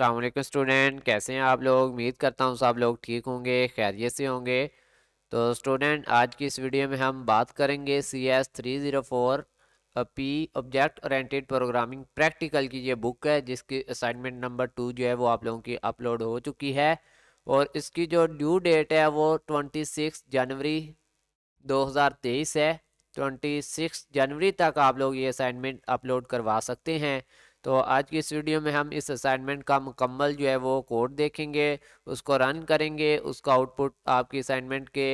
अल्लाम स्टूडेंट कैसे हैं आप लोग उम्मीद करता हूँ सब लोग ठीक होंगे खैरियत से होंगे तो स्टूडेंट आज की इस वीडियो में हम बात करेंगे C S three zero four P object oriented programming practical की ये बुक है जिसकी असाइनमेंट नंबर टू जो है वो आप लोगों की अपलोड हो चुकी है और इसकी जो ड्यू डेट है वो ट्वेंटी सिक्स जनवरी दो हज़ार तेईस है ट्वेंटी सिक्स जनवरी तक आप लोग ये असाइनमेंट अपलोड करवा सकते हैं तो आज की इस वीडियो में हम इस असाइनमेंट का मुकम्मल जो है वो कोड देखेंगे उसको रन करेंगे उसका आउटपुट आपकी असाइनमेंट के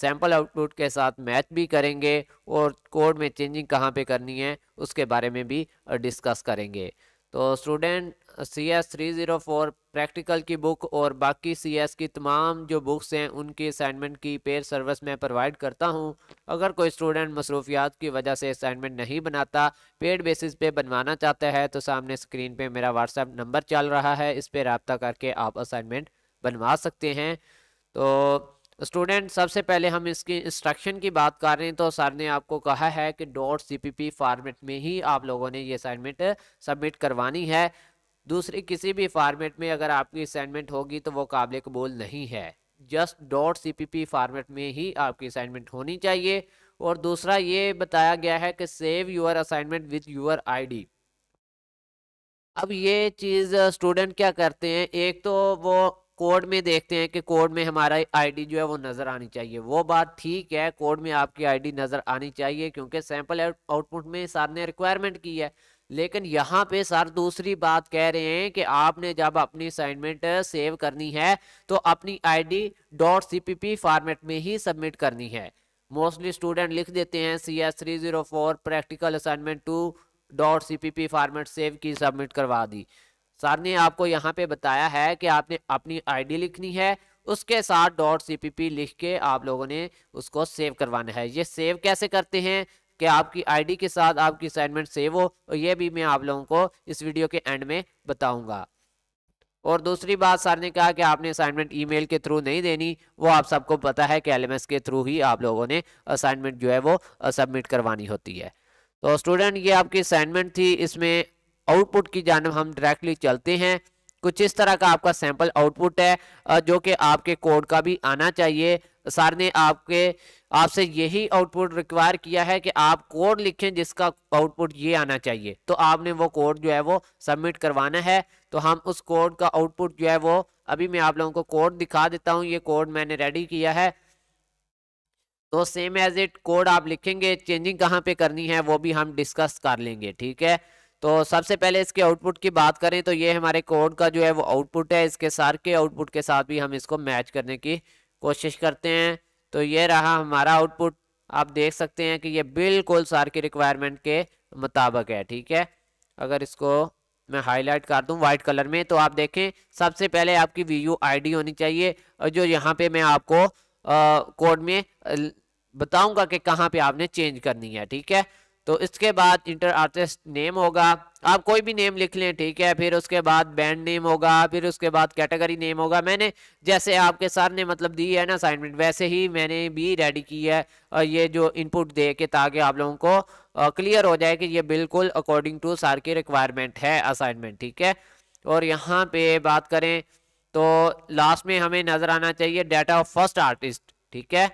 सैम्पल आउटपुट के साथ मैच भी करेंगे और कोड में चेंजिंग कहाँ पे करनी है उसके बारे में भी डिस्कस करेंगे तो student C S three zero four practical की बुक और बाकी सी एस की तमाम जो बुक्स हैं उनकी असाइनमेंट की पेड सर्विस में प्रोवाइड करता हूं अगर कोई स्टूडेंट मसरूफियात की वजह से असाइनमेंट नहीं बनाता पेड बेसिस पे बनवाना चाहता है तो सामने स्क्रीन पे मेरा व्हाट्सएप नंबर चल रहा है इस पर रबता करके आप असाइनमेंट बनवा सकते हैं तो स्टूडेंट सबसे पहले हम इसकी इंस्ट्रक्शन की बात कर रहे हैं तो सर ने आपको कहा है कि डॉट सी फॉर्मेट में ही आप लोगों ने ये असाइनमेंट सबमिट करवानी है दूसरी किसी भी फॉर्मेट में अगर आपकी असाइनमेंट होगी तो वो काबिल कबूल नहीं है जस्ट डॉट सी फॉर्मेट में ही आपकी असाइनमेंट होनी चाहिए और दूसरा ये बताया गया है कि save your assignment with your ID अब ये चीज़ स्टूडेंट क्या करते हैं एक तो वो कोड में देखते हैं कि कोड में हमारा आईडी जो है वो नज़र आनी चाहिए वो बात ठीक है कोड में आपकी आईडी नज़र आनी चाहिए क्योंकि सैंपल आउटपुट में सर ने रिक्वायरमेंट की है लेकिन यहाँ पे सर दूसरी बात कह रहे हैं कि आपने जब अपनी असाइनमेंट सेव करनी है तो अपनी आईडी डॉट पी फॉर्मेट में ही सबमिट करनी है मोस्टली स्टूडेंट लिख देते हैं C S three zero four practical assignment two dot C P P format save की सबमिट करवा दी सर ने आपको यहाँ पे बताया है कि आपने अपनी आईडी लिखनी है उसके साथ डॉट सी पी पी लिख के आप लोगों ने उसको सेव करवाना है ये सेव कैसे करते हैं कि आपकी आईडी के साथ आपकी असाइनमेंट सेव हो और ये भी मैं आप लोगों को इस वीडियो के एंड में बताऊंगा और दूसरी बात सर ने कहा कि आपने असाइनमेंट ईमेल के थ्रू नहीं देनी वो आप सबको पता है कि एलएमएस के थ्रू ही आप लोगों ने असाइनमेंट जो है वो सबमिट करवानी होती है तो स्टूडेंट ये आपकी असाइनमेंट थी इसमें आउटपुट की जानब हम डायरेक्टली चलते हैं कुछ इस तरह का आपका सैम्पल आउटपुट है जो कि आपके कोड का भी आना चाहिए सर ने आपके आपसे यही आउटपुट रिक्वायर किया है कि आप कोड लिखें जिसका आउटपुट ये आना चाहिए तो आपने वो कोड जो है वो सबमिट करवाना है तो हम उस कोड का आउटपुट जो है वो अभी मैं आप लोगों को कोड दिखा देता हूँ ये कोड मैंने रेडी किया है तो सेम एज इट कोड आप लिखेंगे चेंजिंग कहाँ पे करनी है वो भी हम डिस्कस कर लेंगे ठीक है तो सबसे पहले इसके आउटपुट की बात करें तो ये हमारे कोड का जो है वो आउटपुट है इसके सार के आउटपुट के साथ भी हम इसको मैच करने की कोशिश करते हैं तो ये रहा हमारा आउटपुट आप देख सकते हैं कि ये बिल्कुल सार की रिक्वायरमेंट के मुताबिक है ठीक है अगर इसको मैं हाईलाइट कर दूं वाइट कलर में तो आप देखें सबसे पहले आपकी वी यू होनी चाहिए और जो यहाँ पे मैं आपको कोड में बताऊंगा कि कहाँ पे आपने चेंज करनी है ठीक है तो इसके बाद इंटर आर्टिस्ट नेम होगा आप कोई भी नेम लिख लें ठीक है फिर उसके बाद बैंड नेम होगा फिर उसके बाद कैटेगरी नेम होगा मैंने जैसे आपके सर ने मतलब दी है ना असाइनमेंट वैसे ही मैंने भी रेडी की है और ये जो इनपुट दे के ताकि आप लोगों को क्लियर हो जाए कि ये बिल्कुल अकॉर्डिंग टू सर की रिक्वायरमेंट है असाइनमेंट ठीक है और यहाँ पे बात करें तो लास्ट में हमें नज़र आना चाहिए डाटा ऑफ फर्स्ट आर्टिस्ट ठीक है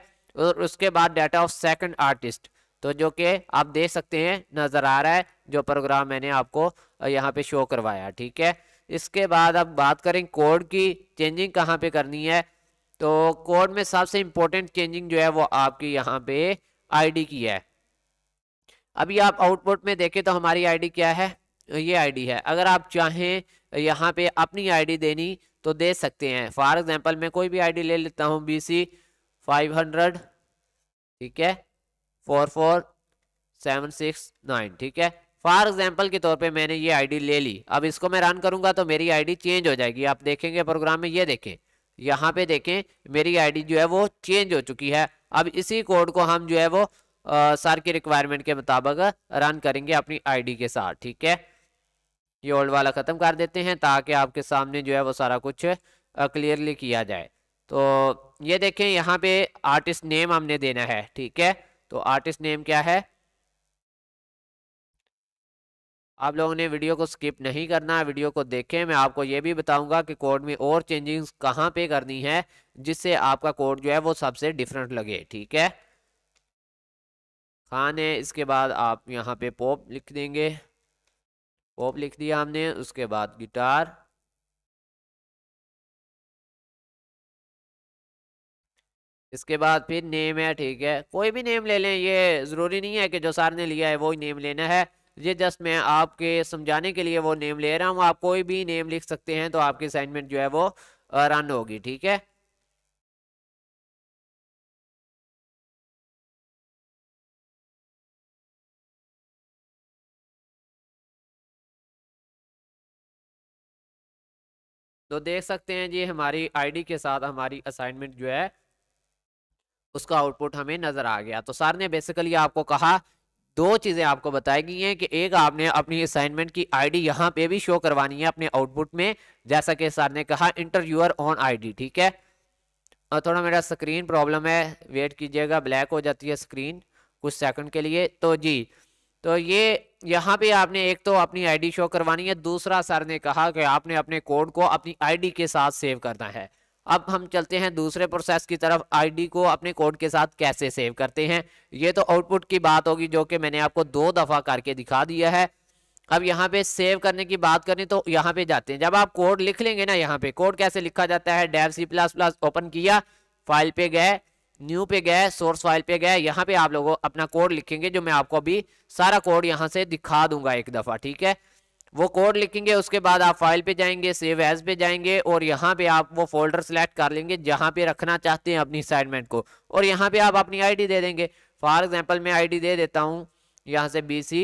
और उसके बाद डाटा ऑफ सेकंड आर्टिस्ट तो जो कि आप देख सकते हैं नज़र आ रहा है जो प्रोग्राम मैंने आपको यहाँ पे शो करवाया ठीक है इसके बाद अब बात करें कोड की चेंजिंग कहाँ पे करनी है तो कोड में सबसे इम्पोर्टेंट चेंजिंग जो है वो आपकी यहाँ पे आईडी की है अभी आप आउटपुट में देखें तो हमारी आईडी क्या है ये आईडी है अगर आप चाहें यहाँ पे अपनी आईडी देनी तो दे सकते हैं फॉर एग्जाम्पल मैं कोई भी आई ले लेता हूँ बी सी फाइव हंड्रेड ठीक है four four seven six nine ठीक है फॉर एग्जाम्पल के तौर पे मैंने ये आईडी ले ली अब इसको मैं रन करूंगा तो मेरी आईडी चेंज हो जाएगी आप देखेंगे प्रोग्राम में ये देखें यहाँ पे देखें मेरी आईडी जो है वो चेंज हो चुकी है अब इसी कोड को हम जो है वो सर की रिक्वायरमेंट के मुताबिक रन करेंगे अपनी आईडी के साथ ठीक है ये ओल्ड वाला ख़त्म कर देते हैं ताकि आपके सामने जो है वो सारा कुछ क्लियरली किया जाए तो ये देखें यहाँ पे आर्टिस्ट नेम हमने देना है ठीक है तो आर्टिस्ट नेम क्या है आप लोगों ने वीडियो को स्किप नहीं करना वीडियो को देखें मैं आपको ये भी बताऊंगा कि कोड में और चेंजिंग्स कहाँ पे करनी है जिससे आपका कोड जो है वो सबसे डिफरेंट लगे ठीक है खान है इसके बाद आप यहाँ पे पॉप लिख देंगे पॉप लिख दिया हमने उसके बाद गिटार इसके बाद फिर नेम है ठीक है कोई भी नेम ले लें ये ज़रूरी नहीं है कि जो सर ने लिया है वही नेम लेना है ये जस्ट मैं आपके समझाने के लिए वो नेम ले रहा हूँ आप कोई भी नेम लिख सकते हैं तो आपकी असाइनमेंट जो है वो रन होगी ठीक है तो देख सकते हैं जी हमारी आईडी के साथ हमारी असाइनमेंट जो है उसका आउटपुट हमें नजर आ गया तो सर ने बेसिकली आपको कहा दो चीज़ें आपको बताई गई हैं कि एक आपने अपनी असाइनमेंट की आईडी यहाँ पे भी शो करवानी है अपने आउटपुट में जैसा कि सर ने कहा इंटरव्यूअर ऑन आईडी ठीक है और थोड़ा मेरा स्क्रीन प्रॉब्लम है वेट कीजिएगा ब्लैक हो जाती है स्क्रीन कुछ सेकंड के लिए तो जी तो ये यहाँ पे आपने एक तो अपनी आईडी शो करवानी है दूसरा सर ने कहा कि आपने अपने कोड को अपनी आईडी के साथ सेव करना है अब हम चलते हैं दूसरे प्रोसेस की तरफ आईडी को अपने कोड के साथ कैसे सेव करते हैं ये तो आउटपुट की बात होगी जो कि मैंने आपको दो दफ़ा करके दिखा दिया है अब यहाँ पे सेव करने की बात करें तो यहाँ पे जाते हैं जब आप कोड लिख लेंगे ना यहाँ पे कोड कैसे लिखा जाता है Dev C plus plus open किया फाइल पे गए न्यू पे गए सोर्स फाइल पे गए यहाँ पे आप लोगों अपना कोड लिखेंगे जो मैं आपको अभी सारा कोड यहाँ से दिखा दूंगा एक दफ़ा ठीक है वो कोड लिखेंगे उसके बाद आप फाइल पे जाएंगे सेव एज पे जाएंगे और यहाँ पे आप वो फोल्डर सेलेक्ट कर लेंगे जहाँ पे रखना चाहते हैं अपनी असाइनमेंट को और यहाँ पे आप अपनी आईडी दे देंगे फॉर एग्जांपल मैं आईडी दे देता हूँ यहाँ से B C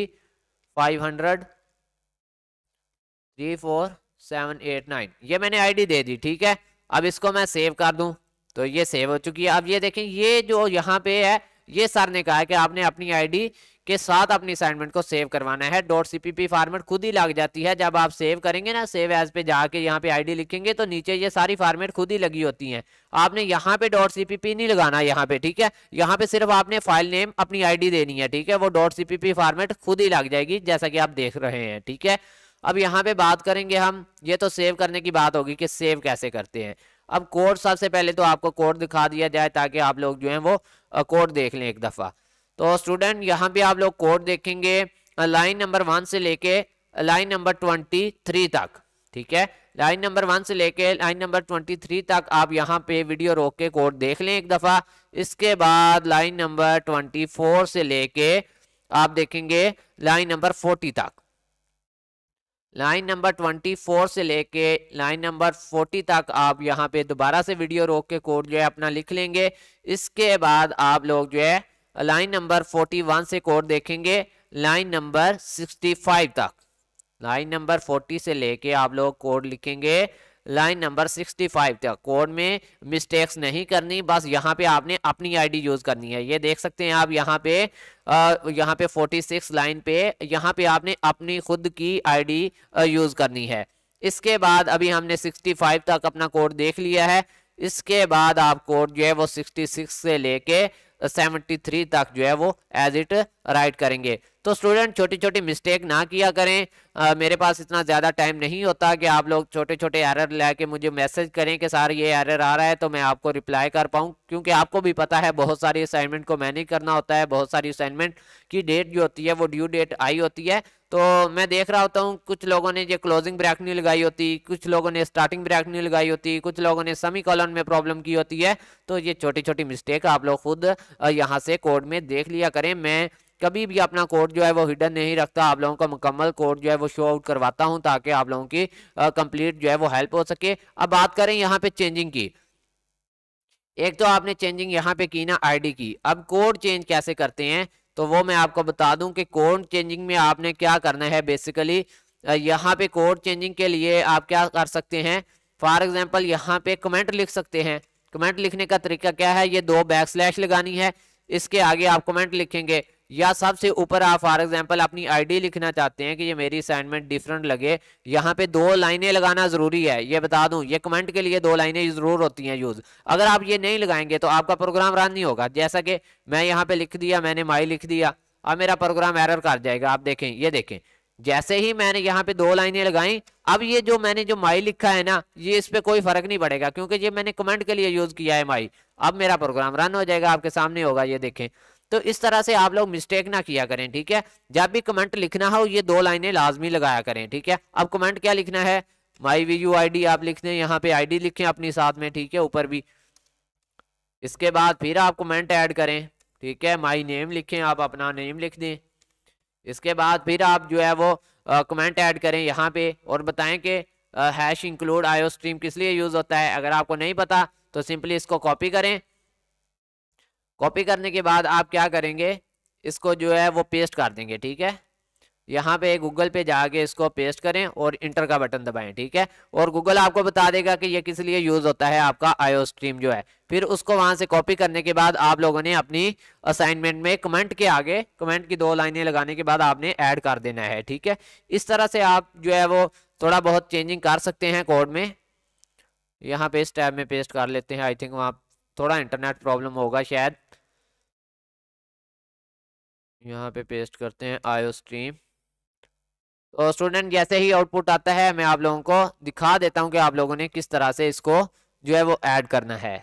five hundred three four seven eight nine ये मैंने आईडी दे दी ठीक है अब इसको मैं सेव कर दूँ तो ये सेव हो चुकी है अब ये देखें ये जो यहाँ पे है ये सर ने कहा है कि आपने अपनी आईडी के साथ अपनी असाइनमेंट को सेव करवाना है डॉट सीपीपी फार्मेट खुद ही लग जाती है जब आप सेव करेंगे ना सेव एज पे जाके यहाँ पे आईडी लिखेंगे तो नीचे ये सारी फार्मेट खुद ही लगी होती हैं आपने यहाँ पे डॉट सीपीपी नहीं लगाना यहाँ पे ठीक है यहाँ पे सिर्फ आपने फाइल नेम अपनी डी देनी है ठीक है वो डॉट सीपीपी फार्मेट खुद ही लग जाएगी जैसा कि आप देख रहे हैं ठीक है अब यहाँ पे बात करेंगे हम ये तो सेव करने की बात होगी कि सेव कैसे करते हैं अब कोड सबसे पहले तो आपको कोड दिखा दिया जाए ताकि आप लोग जो है वो कोड देख लें एक दफ़ा तो स्टूडेंट यहाँ भी आप लोग कोड देखेंगे लाइन नंबर वन से लेके लाइन नंबर ट्वेंटी थ्री तक ठीक है लाइन नंबर वन से लेके लाइन नंबर ट्वेंटी थ्री तक आप यहाँ पे वीडियो रोक के कोड देख लें एक दफ़ा इसके बाद लाइन नंबर ट्वेंटी फोर से लेके आप देखेंगे लाइन नंबर फोर्टी तक लाइन नंबर ट्वेंटी फोर से लेके लाइन नंबर फोर्टी तक आप यहाँ पे दोबारा से वीडियो रोक के कोड जो है अपना लिख लेंगे इसके बाद आप लोग जो है लाइन नंबर 41 से कोड देखेंगे लाइन नंबर 65 तक लाइन नंबर 40 से लेके आप लोग कोड लिखेंगे लाइन नंबर 65 तक कोड में मिस्टेक्स नहीं करनी बस यहाँ पे आपने अपनी आईडी यूज़ करनी है ये देख सकते हैं आप यहाँ पे यहाँ पे 46 लाइन पे यहाँ पे आपने अपनी खुद की आईडी यूज़ करनी है इसके बाद अभी हमने 65 तक अपना कोड देख लिया है इसके बाद आप कोड जो है वो 66 से लेके थ्री तक जो है वो एज इट राइट करेंगे तो स्टूडेंट छोटी छोटी मिस्टेक ना किया करें आ, मेरे पास इतना ज़्यादा टाइम नहीं होता कि आप लोग छोटे छोटे एरर ला के मुझे मैसेज करें कि सर ये एरर आ रहा है तो मैं आपको रिप्लाई कर पाऊँ क्योंकि आपको भी पता है बहुत सारी असाइनमेंट को मैनेज करना होता है बहुत सारी असाइनमेंट की डेट जो होती है वो ड्यू डेट आई होती है तो मैं देख रहा होता हूँ कुछ लोगों ने ये क्लोजिंग ब्रैक नहीं लगाई होती कुछ लोगों ने स्टार्टिंग ब्रैक नहीं लगाई होती कुछ लोगों ने समी कॉलन में प्रॉब्लम की होती है तो ये छोटी छोटी मिस्टेक आप लोग खुद यहाँ से कोड में देख लिया करें मैं कभी भी अपना कोड जो है वो हिडन नहीं रखता आप लोगों का मुकम्मल कोड जो है वो शो आउट करवाता हूँ ताकि आप लोगों की कंप्लीट जो है वो हेल्प हो सके अब बात करें यहाँ पे चेंजिंग की एक तो आपने चेंजिंग यहाँ पे की ना आईडी की अब कोड चेंज कैसे करते हैं तो वो मैं आपको बता दूं कि कोड चेंजिंग में आपने क्या करना है बेसिकली यहाँ पे कोड चेंजिंग के लिए आप क्या कर सकते हैं फॉर एग्जाम्पल यहाँ पे कमेंट लिख सकते हैं कमेंट लिखने का तरीका क्या है ये दो बैक स्लैश लगानी है इसके आगे आप कमेंट लिखेंगे या सबसे ऊपर आप फॉर एग्जांपल अपनी आईडी लिखना चाहते हैं कि ये मेरी असाइनमेंट डिफरेंट लगे यहाँ पे दो लाइनें लगाना ज़रूरी है ये बता दूं ये कमेंट के लिए दो लाइनें ज़रूर होती हैं यूज़ अगर आप ये नहीं लगाएंगे तो आपका प्रोग्राम रन नहीं होगा जैसा कि मैं यहाँ पे लिख दिया मैंने माई लिख दिया अब मेरा प्रोग्राम एरर कर जाएगा आप देखें ये देखें जैसे ही मैंने यहाँ पे दो लाइनें लगाई अब ये जो मैंने जो माई लिखा है ना ये इस पर कोई फर्क नहीं पड़ेगा क्योंकि ये मैंने कमेंट के लिए यूज किया है माई अब मेरा प्रोग्राम रन हो जाएगा आपके सामने होगा ये देखें तो इस तरह से आप लोग मिस्टेक ना किया करें ठीक है जब भी कमेंट लिखना हो ये दो लाइनें लाजमी लगाया करें ठीक है अब कमेंट क्या लिखना है माई वी यू आई आप लिख दें यहाँ पे आई लिखें अपनी साथ में ठीक है ऊपर भी इसके बाद फिर आप कमेंट ऐड करें ठीक है माई नेम लिखें आप अपना नेम लिख दें इसके बाद फिर आप जो है वो कमेंट ऐड करें यहाँ पे और बताएं कि हैश इंक्लूड आयो स्ट्रीम किस लिए यूज़ होता है अगर आपको नहीं पता तो सिंपली इसको कॉपी करें कॉपी करने के बाद आप क्या करेंगे इसको जो है वो पेस्ट कर देंगे ठीक है यहाँ पे गूगल पे जाके इसको पेस्ट करें और इंटर का बटन दबाएं ठीक है और गूगल आपको बता देगा कि ये किस लिए यूज़ होता है आपका आयो स्ट्रीम जो है फिर उसको वहाँ से कॉपी करने के बाद आप लोगों ने अपनी असाइनमेंट में कमेंट के आगे कमेंट की दो लाइनें लगाने के बाद आपने ऐड कर देना है ठीक है इस तरह से आप जो है वो थोड़ा बहुत चेंजिंग कर सकते हैं कोड में यहाँ पे इस टैब में पेस्ट कर लेते हैं आई थिंक वहाँ थोड़ा इंटरनेट प्रॉब्लम होगा शायद यहाँ पे पेस्ट करते हैं आयो स्ट्रीम तो स्टूडेंट जैसे ही आउटपुट आता है मैं आप लोगों को दिखा देता हूँ कि आप लोगों ने किस तरह से इसको जो है वो ऐड करना है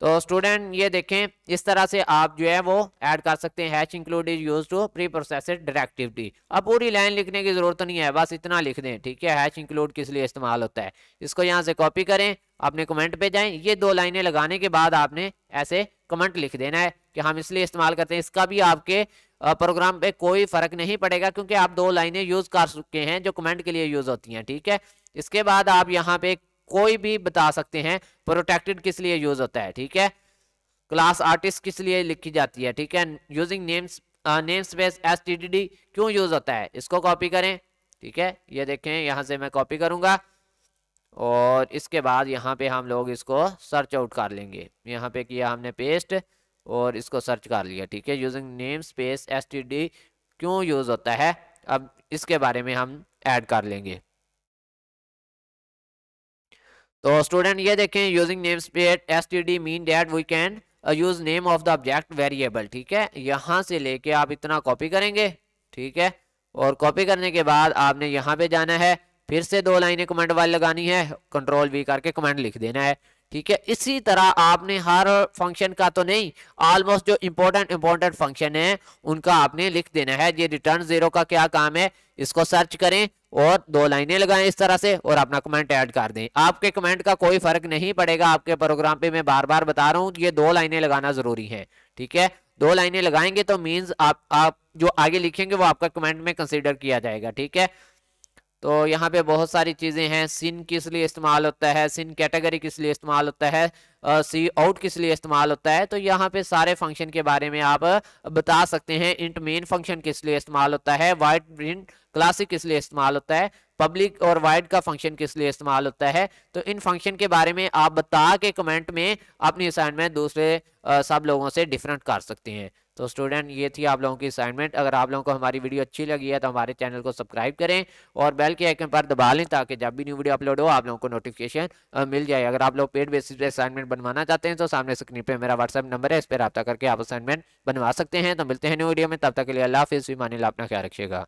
तो स्टूडेंट ये देखें इस तरह से आप जो है वो ऐड कर सकते हैं hash include is use to pre processed directivity अब पूरी लाइन लिखने की ज़रूरत नहीं है बस इतना लिख दें ठीक है हैच इंक्लूड किस लिए इस्तेमाल होता है इसको यहाँ से कॉपी करें अपने कमेंट पे जाएं ये दो लाइनें लगाने के बाद आपने ऐसे कमेंट लिख देना है कि हम इसलिए इस्तेमाल करते हैं इसका भी आपके प्रोग्राम पे कोई फर्क नहीं पड़ेगा क्योंकि आप दो लाइनें यूज कर चुके हैं जो कमेंट के लिए यूज होती हैं ठीक है इसके बाद आप यहाँ पे कोई भी बता सकते हैं प्रोटेक्टेड किस लिए यूज होता है ठीक है क्लास आर्टिस्ट किस लिए लिखी जाती है ठीक है using names namespace S T D D क्यों यूज होता है इसको कॉपी करें ठीक है ये देखें यहाँ से मैं कॉपी करूंगा और इसके बाद यहाँ पे हम लोग इसको सर्च आउट कर लेंगे यहाँ पे किया हमने पेस्ट और इसको सर्च कर लिया ठीक है यूजिंग नेम स्पेस एस क्यों यूज़ होता है अब इसके बारे में हम ऐड कर लेंगे तो स्टूडेंट ये देखें using namespace S T D mean that we can use name of the object variable ठीक है यहाँ से लेके आप इतना कॉपी करेंगे ठीक है और कॉपी करने के बाद आपने यहाँ पे जाना है फिर से दो लाइनें कमेंट वाली लगानी है कंट्रोल वी करके कमेंट लिख देना है ठीक है इसी तरह आपने हर फंक्शन का तो नहीं ऑलमोस्ट जो इंपॉर्टेंट इंपॉर्टेंट फंक्शन है उनका आपने लिख देना है ये रिटर्न जीरो का क्या काम है इसको सर्च करें और दो लाइनें लगाएं इस तरह से और अपना कमेंट ऐड कर दें आपके कमेंट का कोई फर्क नहीं पड़ेगा आपके प्रोग्राम पे मैं बार बार बता रहा हूँ ये दो लाइनें लगाना जरूरी है ठीक है दो लाइनें लगाएंगे तो मीन्स आप आप जो आगे लिखेंगे वो आपका कमेंट में कंसिडर किया जाएगा ठीक है तो यहाँ पे बहुत सारी चीज़ें हैं सिन किस लिए इस्तेमाल होता है सिन कैटेगरी किस लिए इस्तेमाल होता है सी आउट किस लिए इस्तेमाल होता है तो यहाँ पे सारे फंक्शन के बारे में आप बता सकते हैं इंट मेन फंक्शन किस लिए इस्तेमाल होता है वाइट प्रिंट क्लासिक किस लिए इस्तेमाल होता है पब्लिक और वाइड का फंक्शन किस लिए इस्तेमाल होता है तो इन फंक्शन के बारे में आप बता के कमेंट में अपनी असाइनमेंट दूसरे आ, सब लोगों से डिफरेंट कर सकते हैं तो स्टूडेंट ये थी आप लोगों की असाइनमेंट अगर आप लोगों को हमारी वीडियो अच्छी लगी है तो हमारे चैनल को सब्सक्राइब करें और बेल के आइकन पर दबा लें ताकि जब भी न्यू वीडियो अपलोड हो आप लोगों को नोटिफिकेशन मिल जाए अगर आप लोग पेड बेसिस पे असाइनमेंट बनवाना चाहते हैं तो सामने स्क्रीन पर मेरा व्हाट्सअप नंबर है इस पर रब्ता करके आप असाइनमेंट बनवा सकते हैं तो मिलते हैं न्यू वीडियो में तब तक के लिए अल्लाह हाफिज़ भी मानी अपना ख्याल रखिएगा